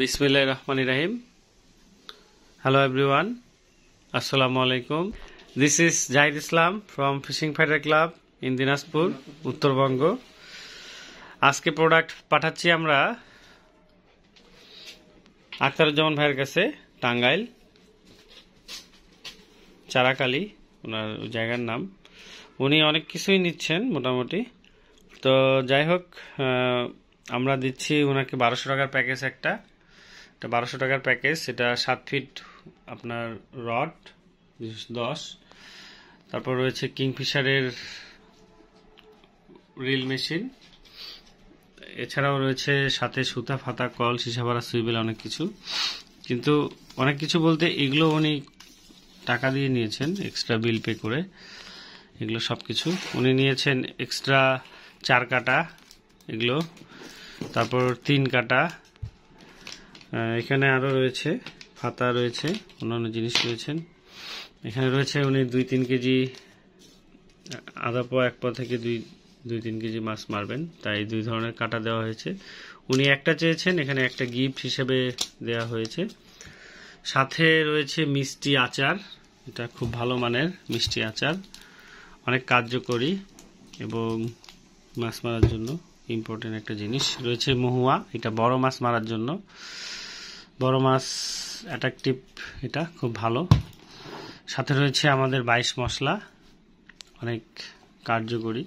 বিসমিল্লা রহমানি রাহিম hello everyone আসসালামু আলাইকুম this is Zahid Islam from fishing fighter club in Dinajpur Uttarbanga আজকে প্রোডাক্ট পাঠাচ্ছি আমরা আখতারুজ্জামান ভাইয়ের কাছে টাঙ্গাইল চারাকালি ওনার জায়গার নাম উনি অনেক কিছুই নিচ্ছেন মোটামুটি তো যাই হোক আমরা দিচ্ছি ওনাকে বারোশো টাকার প্যাকেজ একটা এটা বারোশো টাকার প্যাকেজ এটা সাত ফিট আপনার রড দশ তারপর রয়েছে কিংফিশারের রিল মেশিন এছাড়াও রয়েছে সাথে সুতা ফাতা কল সিসাভারা সুইবেল অনেক কিছু কিন্তু অনেক কিছু বলতে এগুলো উনি টাকা দিয়ে নিয়েছেন এক্সট্রা বিল পে করে এগুলো সব কিছু উনি নিয়েছেন এক্সট্রা চার কাটা এগুলো তারপর তিন কাটা এখানে আরও রয়েছে ফাতা রয়েছে অন্যান্য জিনিস রয়েছেন এখানে রয়েছে উনি দুই তিন কেজি আধা পো এক পা থেকে দুই দুই তিন কেজি মাছ মারবেন তাই দুই ধরনের কাটা দেওয়া হয়েছে উনি একটা চেয়েছেন এখানে একটা গিফট হিসেবে দেয়া হয়েছে সাথে রয়েছে মিষ্টি আচার এটা খুব ভালো মানের মিষ্টি আচার অনেক কার্যকরী এবং মাছ মারার জন্য ইম্পর্টেন্ট একটা জিনিস রয়েছে মহুয়া এটা বড় মাছ মারার জন্য বড় মাছ অ্যাট্রাকটিভ এটা খুব ভালো সাথে রয়েছে আমাদের বাইশ মশলা অনেক কার্যকরী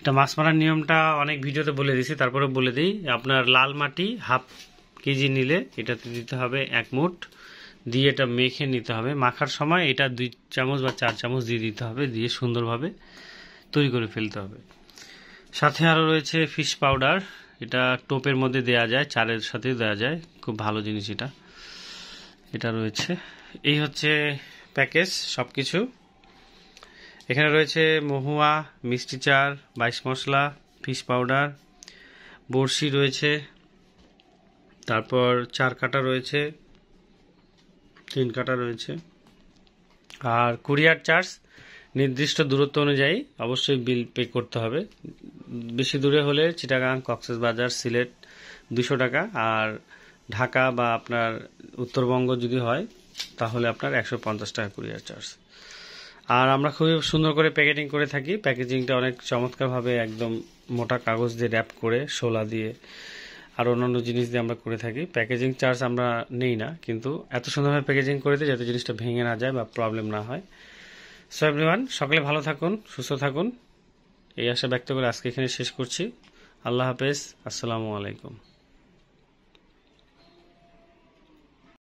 এটা মাছ মারার নিয়মটা অনেক ভিডিওতে বলে দিয়েছি তারপরে বলে দিই আপনার লাল মাটি হাফ কেজি নিলে এটাতে দিতে হবে এক মুঠ দিয়ে এটা মেখে নিতে হবে মাখার সময় এটা দুই চামচ বা চার চামচ দিয়ে দিতে হবে দিয়ে সুন্দরভাবে তৈরি করে ফেলতে হবে সাথে আরও রয়েছে ফিশ পাউডার এটা টোপের মধ্যে দেয়া যায় চালের সাথে দেওয়া যায় খুব ভালো জিনিস এটা এটা রয়েছে এই হচ্ছে প্যাকেজ সব কিছু এখানে রয়েছে মহুয়া মিষ্টি চার বাইশ মশলা ফিশ পাউডার বড়শি রয়েছে তারপর চার কাটা রয়েছে তিন কাটা রয়েছে আর কুরিয়ার চার্জ নির্দিষ্ট দূরত্ব অনুযায়ী অবশ্যই বিল পে করতে হবে বেশি দূরে হলে চিটাগাং কক্সেস বাজার সিলেট দুশো টাকা আর ঢাকা বা আপনার উত্তরবঙ্গ যদি হয় তাহলে আপনার একশো পঞ্চাশ টাকা কুরিয়ার চার্জ আর আমরা খুবই সুন্দর করে প্যাকেটিং করে থাকি প্যাকেজিংটা অনেক চমৎকারভাবে একদম মোটা কাগজ দিয়ে র্যাপ করে শোলা দিয়ে আর অন্যান্য জিনিস দিয়ে আমরা করে থাকি প্যাকেজিং চার্জ আমরা নেই না কিন্তু এত সুন্দরভাবে প্যাকেজিং করে দিই যাতে জিনিসটা ভেঙে না যায় বা প্রবলেম না হয় সো এভরিওয়ান সকলে ভালো থাকুন সুস্থ থাকুন এই আশা ব্যক্ত করে আজকে এখানে শেষ করছি আল্লাহ হাফেজ আসসালামু আলাইকুম